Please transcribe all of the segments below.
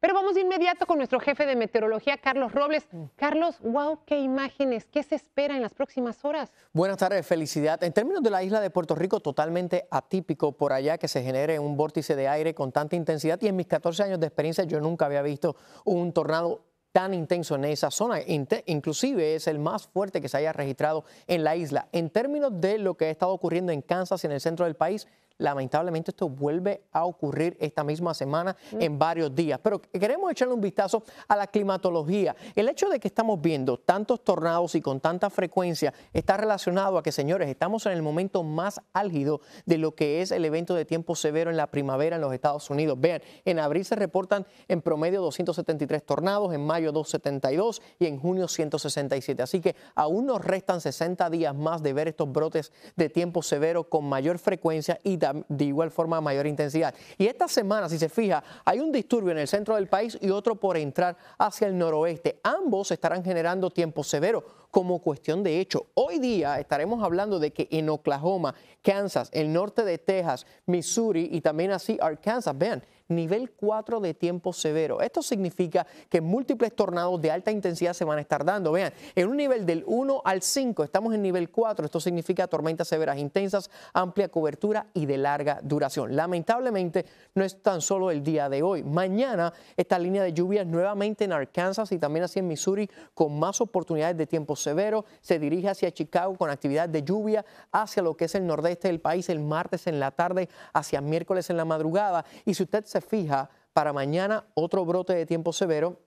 Pero vamos de inmediato con nuestro jefe de meteorología, Carlos Robles. Mm. Carlos, wow, qué imágenes, ¿qué se espera en las próximas horas? Buenas tardes, felicidad. En términos de la isla de Puerto Rico, totalmente atípico por allá que se genere un vórtice de aire con tanta intensidad y en mis 14 años de experiencia yo nunca había visto un tornado tan intenso en esa zona, inclusive es el más fuerte que se haya registrado en la isla. En términos de lo que ha estado ocurriendo en Kansas y en el centro del país, Lamentablemente esto vuelve a ocurrir esta misma semana mm. en varios días. Pero queremos echarle un vistazo a la climatología. El hecho de que estamos viendo tantos tornados y con tanta frecuencia está relacionado a que, señores, estamos en el momento más álgido de lo que es el evento de tiempo severo en la primavera en los Estados Unidos. Vean, en abril se reportan en promedio 273 tornados, en mayo 272 y en junio 167. Así que aún nos restan 60 días más de ver estos brotes de tiempo severo con mayor frecuencia y también de igual forma mayor intensidad. Y esta semana, si se fija, hay un disturbio en el centro del país y otro por entrar hacia el noroeste. Ambos estarán generando tiempo severo como cuestión de hecho. Hoy día estaremos hablando de que en Oklahoma, Kansas, el norte de Texas, Missouri y también así Arkansas, vean, nivel 4 de tiempo severo. Esto significa que múltiples tornados de alta intensidad se van a estar dando. Vean, en un nivel del 1 al 5 estamos en nivel 4. Esto significa tormentas severas intensas, amplia cobertura y de larga duración. Lamentablemente no es tan solo el día de hoy. Mañana esta línea de lluvias nuevamente en Arkansas y también así en Missouri con más oportunidades de tiempo severo, se dirige hacia Chicago con actividad de lluvia hacia lo que es el nordeste del país el martes en la tarde, hacia miércoles en la madrugada. Y si usted se fija, para mañana otro brote de tiempo severo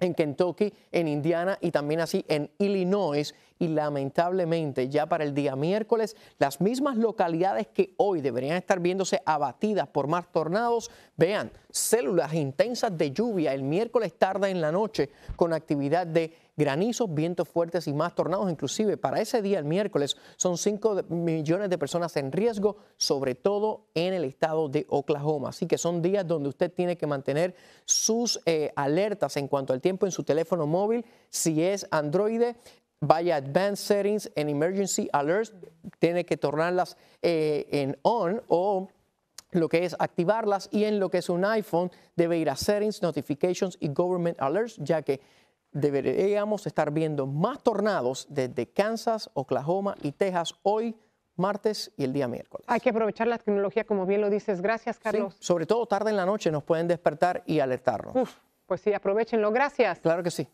en Kentucky, en Indiana y también así en Illinois y lamentablemente ya para el día miércoles las mismas localidades que hoy deberían estar viéndose abatidas por más tornados, vean, células intensas de lluvia el miércoles tarda en la noche con actividad de granizos, vientos fuertes y más tornados. Inclusive para ese día, el miércoles, son 5 millones de personas en riesgo, sobre todo en el estado de Oklahoma. Así que son días donde usted tiene que mantener sus eh, alertas en cuanto al tiempo en su teléfono móvil. Si es Android, vaya Advanced Settings en Emergency Alerts, tiene que tornarlas eh, en on o lo que es activarlas y en lo que es un iPhone debe ir a Settings, Notifications y Government Alerts, ya que deberíamos estar viendo más tornados desde Kansas, Oklahoma y Texas hoy martes y el día miércoles. Hay que aprovechar la tecnología, como bien lo dices. Gracias, Carlos. sobre todo tarde en la noche nos pueden despertar y alertarnos. pues sí, aprovechenlo. Gracias. Claro que sí.